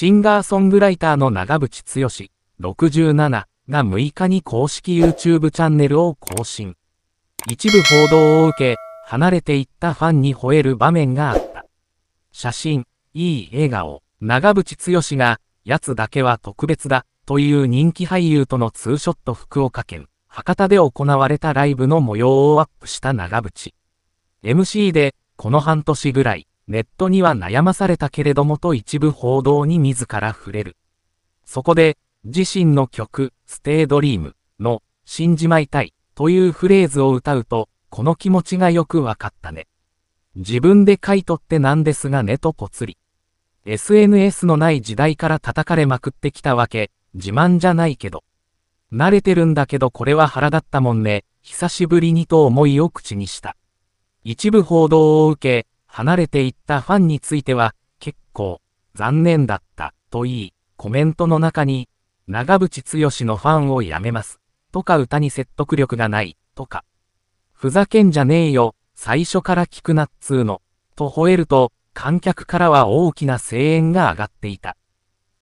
シンガーソングライターの長渕剛67が6日に公式 YouTube チャンネルを更新。一部報道を受け、離れていったファンに吠える場面があった。写真、いい笑顔、長渕剛が、奴だけは特別だ、という人気俳優とのツーショット福岡県、博多で行われたライブの模様をアップした長渕。MC で、この半年ぐらい、ネットには悩まされたけれどもと一部報道に自ら触れる。そこで、自身の曲、ステイドリームの、信じまいたいというフレーズを歌うと、この気持ちがよくわかったね。自分で書いとってなんですがねとぽつり。SNS のない時代から叩かれまくってきたわけ、自慢じゃないけど。慣れてるんだけどこれは腹立ったもんね、久しぶりにと思いを口にした。一部報道を受け、離れていったファンについては、結構、残念だった、と言い、コメントの中に、長渕剛のファンをやめます、とか歌に説得力がない、とか、ふざけんじゃねえよ、最初から聞くなっつーの、と吠えると、観客からは大きな声援が上がっていた。